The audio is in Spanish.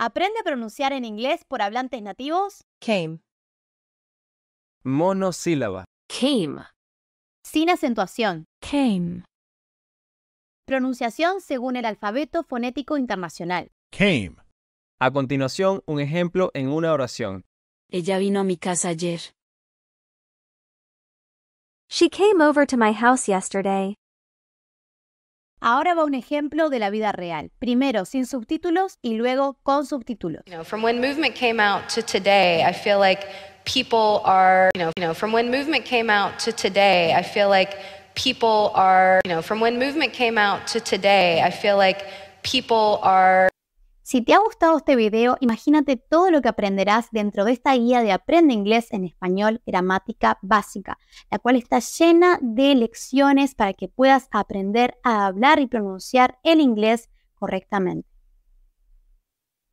Aprende a pronunciar en inglés por hablantes nativos. Came. Monosílaba. Came. Sin acentuación. Came. Pronunciación según el alfabeto fonético internacional. Came. A continuación, un ejemplo en una oración. Ella vino a mi casa ayer. She came over to my house yesterday. Ahora va un ejemplo de la vida real, primero sin subtítulos y luego con subtítulos. from when movement came out to today, I feel like people are, you know, you know, from when movement came out to today, I feel like people are, you know, from when movement came out to today, I feel like people are si te ha gustado este video, imagínate todo lo que aprenderás dentro de esta guía de Aprende Inglés en Español Gramática Básica, la cual está llena de lecciones para que puedas aprender a hablar y pronunciar el inglés correctamente.